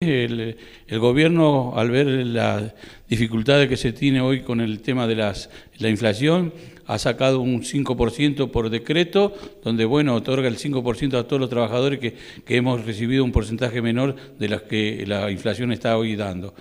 El, gobierno, al ver las dificultades que se tiene hoy con el tema de la inflación, ha sacado un 5% por decreto, donde bueno, otorga el 5% a todos los trabajadores que, que, hemos recibido un porcentaje menor de los que la inflación está hoy dando.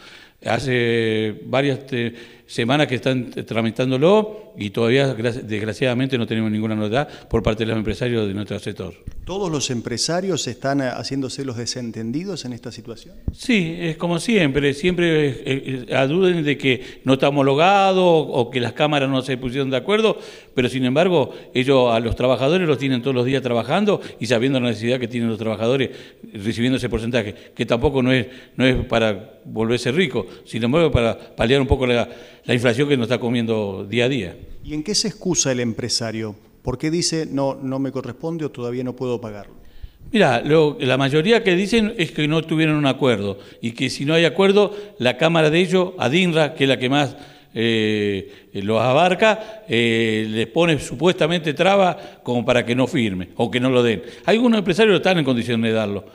Hace varias eh, semanas que están tramitándolo y todavía, desgraciadamente, no tenemos ninguna novedad por parte de los empresarios de nuestro sector. ¿Todos los empresarios están eh, haciéndose los desentendidos en esta situación? Sí, es como siempre. Siempre eh, aduden de que no está homologado o que las cámaras no se pusieron de acuerdo, pero sin embargo, ellos a los trabajadores los tienen todos los días trabajando y sabiendo la necesidad que tienen los trabajadores, recibiendo ese porcentaje, que tampoco no es, no es para volverse rico, sin embargo para paliar un poco la, inflación que nos está comiendo día a día. ¿Y en qué se excusa el empresario? ¿Por qué dice no, no me corresponde o todavía no puedo pagarlo? Mira, la mayoría que dicen es que no tuvieron un acuerdo y que si no hay acuerdo, la Cámara de ellos, ADINRA, que es la que más eh, los abarca, eh, les pone supuestamente traba como para que no firme o que no lo den. Algunos empresarios están en condiciones de darlo,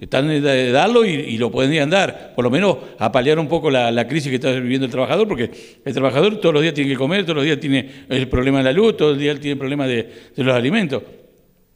están de darlo y, lo pueden ir a por lo menos a paliar un poco la, crisis que está viviendo el trabajador, porque el trabajador todos los días tiene que comer, todos los días tiene el problema de la luz, todos los días tiene el problema de, los alimentos.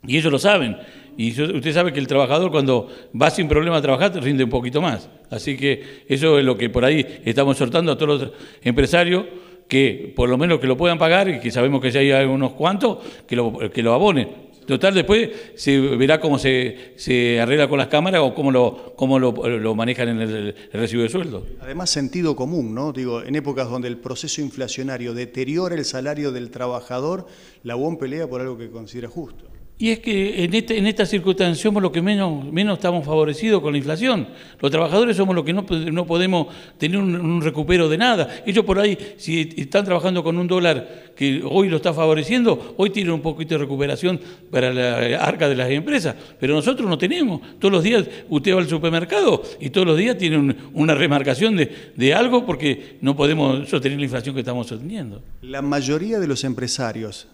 Y ellos lo saben. Y usted sabe que el trabajador cuando va sin problema a trabajar rinde un poquito más. Así que eso es lo que por ahí estamos soltando a todos los empresarios que por lo menos que lo puedan pagar y que sabemos que ya hay unos cuantos que que lo abonen Total, después se verá cómo se, arregla con las cámaras o cómo lo, cómo lo, manejan en el, recibo de sueldo. Además, sentido común, ¿no? Digo, en épocas donde el proceso inflacionario deteriora el salario del trabajador, la UOM pelea por algo que considera justo. Y es que este, en, esta circunstancia somos los que menos, menos estamos favorecidos con la inflación. Los trabajadores somos los que no, podemos tener un, recupero de nada. Ellos por ahí, si están trabajando con un dólar que hoy lo está favoreciendo, hoy tienen un poquito de recuperación para la arca de las empresas. Pero nosotros no tenemos. Todos los días usted va al supermercado y todos los días tiene una remarcación de, de algo porque no podemos sostener la inflación que estamos sosteniendo. La mayoría de los empresarios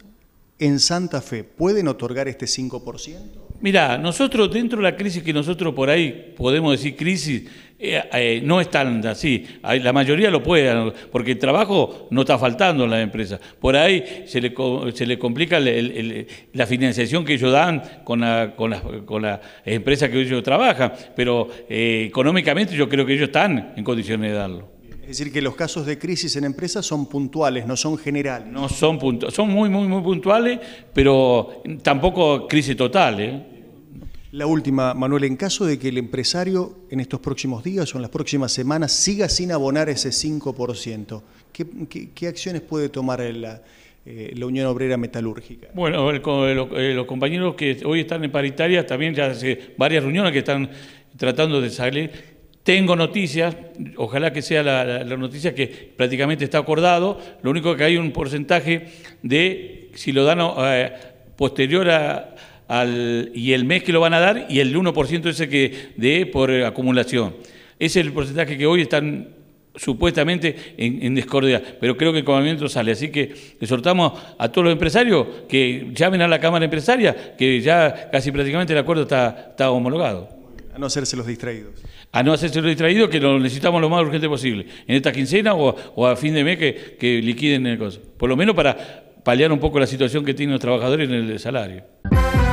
en Santa Fe pueden otorgar este 5%? Mira, nosotros dentro de la crisis que nosotros por ahí podemos decir crisis, eh, eh, no están así. La mayoría lo puede, porque el trabajo no está faltando en las empresas. Por ahí se le, se le complica la financiación que ellos dan con, la, con, las, con empresas que ellos trabajan, pero eh, económicamente yo creo que ellos están en condiciones de darlo. Es decir, que los casos de crisis en empresas son puntuales, no son generales. No son puntuales, son muy, muy, muy puntuales, pero tampoco crisis total. ¿eh? La última, Manuel, en caso de que el empresario en estos próximos días o en las próximas semanas siga sin abonar ese 5%, ¿qué, qué acciones puede tomar la, eh, Unión Obrera Metalúrgica? Bueno, eh, los compañeros que hoy están en paritaria, también ya hace varias reuniones que están tratando de salir tengo noticias, ojalá que sea la, noticia que prácticamente está acordado, lo único que hay un porcentaje de si lo dan eh, posterior a, al, y el mes que lo van a dar y el 1% ese que de por acumulación. Ese es el porcentaje que hoy están supuestamente en, discordia, pero creo que el comandamiento sale. Así que exhortamos a todos los empresarios que llamen a la Cámara Empresaria, que ya casi prácticamente el acuerdo está, está homologado. A no hacerse los distraídos. A no hacerse los distraídos, que lo necesitamos lo más urgente posible. En esta quincena o, o a fin de mes que, liquiden el negocio. Por lo menos para paliar un poco la situación que tienen los trabajadores en el salario.